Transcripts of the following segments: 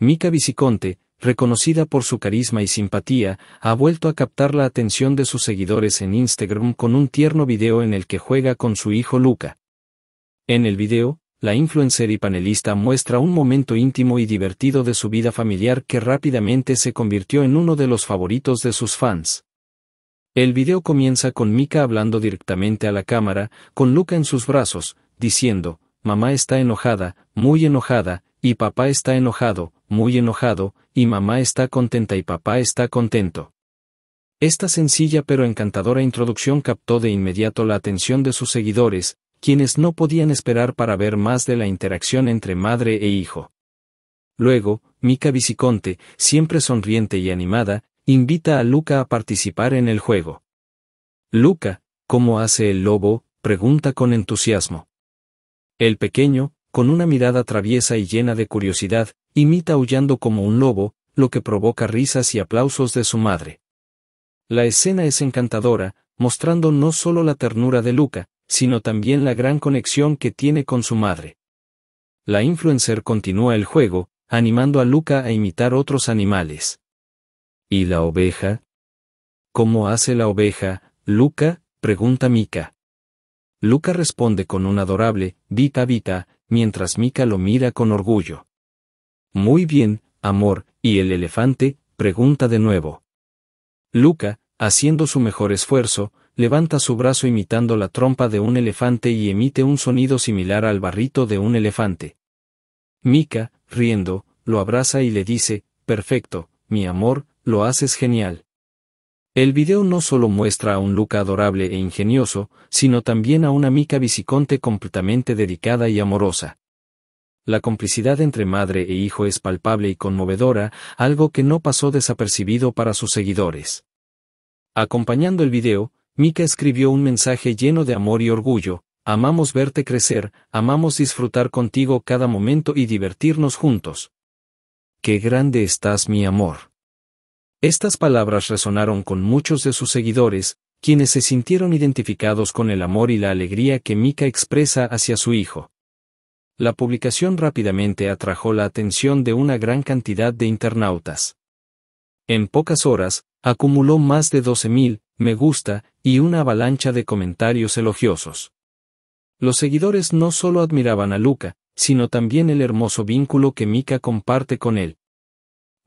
Mika Viciconte, reconocida por su carisma y simpatía, ha vuelto a captar la atención de sus seguidores en Instagram con un tierno video en el que juega con su hijo Luca. En el video, la influencer y panelista muestra un momento íntimo y divertido de su vida familiar que rápidamente se convirtió en uno de los favoritos de sus fans. El video comienza con Mika hablando directamente a la cámara, con Luca en sus brazos, diciendo, Mamá está enojada, muy enojada, y papá está enojado, muy enojado, y mamá está contenta y papá está contento. Esta sencilla pero encantadora introducción captó de inmediato la atención de sus seguidores, quienes no podían esperar para ver más de la interacción entre madre e hijo. Luego, Mica Viciconte, siempre sonriente y animada, invita a Luca a participar en el juego. Luca, ¿cómo hace el lobo? pregunta con entusiasmo. El pequeño, con una mirada traviesa y llena de curiosidad, imita aullando como un lobo, lo que provoca risas y aplausos de su madre. La escena es encantadora, mostrando no solo la ternura de Luca, sino también la gran conexión que tiene con su madre. La influencer continúa el juego, animando a Luca a imitar otros animales. ¿Y la oveja? ¿Cómo hace la oveja, Luca? pregunta Mika. Luca responde con un adorable, vita vita, mientras Mika lo mira con orgullo. Muy bien, amor, ¿y el elefante? pregunta de nuevo. Luca, haciendo su mejor esfuerzo, levanta su brazo imitando la trompa de un elefante y emite un sonido similar al barrito de un elefante. Mika, riendo, lo abraza y le dice, Perfecto, mi amor, lo haces genial. El video no solo muestra a un Luca adorable e ingenioso, sino también a una Mika Viciconte completamente dedicada y amorosa. La complicidad entre madre e hijo es palpable y conmovedora, algo que no pasó desapercibido para sus seguidores. Acompañando el video, Mika escribió un mensaje lleno de amor y orgullo, amamos verte crecer, amamos disfrutar contigo cada momento y divertirnos juntos. Qué grande estás mi amor. Estas palabras resonaron con muchos de sus seguidores, quienes se sintieron identificados con el amor y la alegría que Mika expresa hacia su hijo. La publicación rápidamente atrajo la atención de una gran cantidad de internautas. En pocas horas, acumuló más de 12.000 me gusta y una avalancha de comentarios elogiosos. Los seguidores no solo admiraban a Luca, sino también el hermoso vínculo que Mika comparte con él.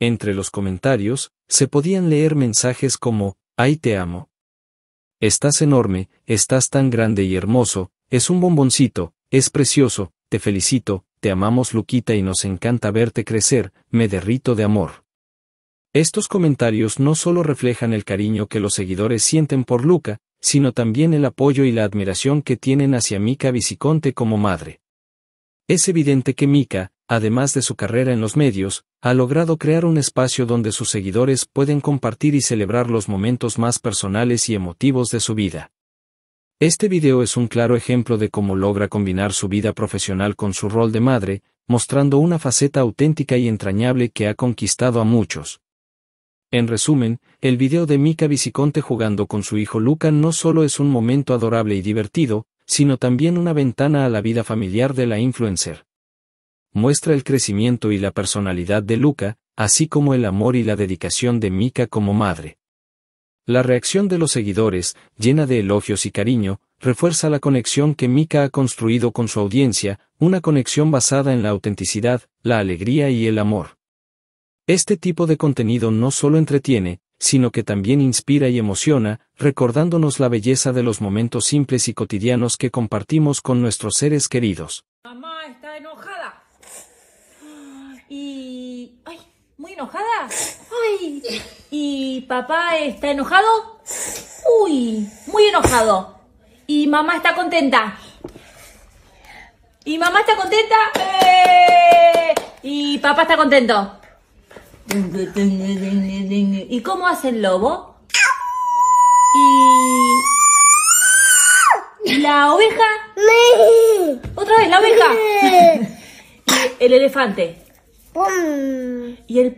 Entre los comentarios, se podían leer mensajes como, ¡Ay te amo! Estás enorme, estás tan grande y hermoso, es un bomboncito, es precioso, te felicito, te amamos Luquita y nos encanta verte crecer, me derrito de amor. Estos comentarios no solo reflejan el cariño que los seguidores sienten por Luca, sino también el apoyo y la admiración que tienen hacia Mika Viciconte como madre. Es evidente que Mika, además de su carrera en los medios, ha logrado crear un espacio donde sus seguidores pueden compartir y celebrar los momentos más personales y emotivos de su vida. Este video es un claro ejemplo de cómo logra combinar su vida profesional con su rol de madre, mostrando una faceta auténtica y entrañable que ha conquistado a muchos. En resumen, el video de Mika Viciconte jugando con su hijo Luca no solo es un momento adorable y divertido, sino también una ventana a la vida familiar de la influencer. Muestra el crecimiento y la personalidad de Luca, así como el amor y la dedicación de Mika como madre. La reacción de los seguidores, llena de elogios y cariño, refuerza la conexión que Mika ha construido con su audiencia, una conexión basada en la autenticidad, la alegría y el amor. Este tipo de contenido no solo entretiene, sino que también inspira y emociona, recordándonos la belleza de los momentos simples y cotidianos que compartimos con nuestros seres queridos. muy enojada. Ay. ¿Y papá está enojado? Uy, muy enojado. ¿Y mamá está contenta? ¿Y mamá está contenta? ¡Eh! ¿Y papá está contento? ¿Y cómo hace el lobo? ¿Y la oveja? ¿Otra vez la oveja? ¿Y el elefante? ¿Y el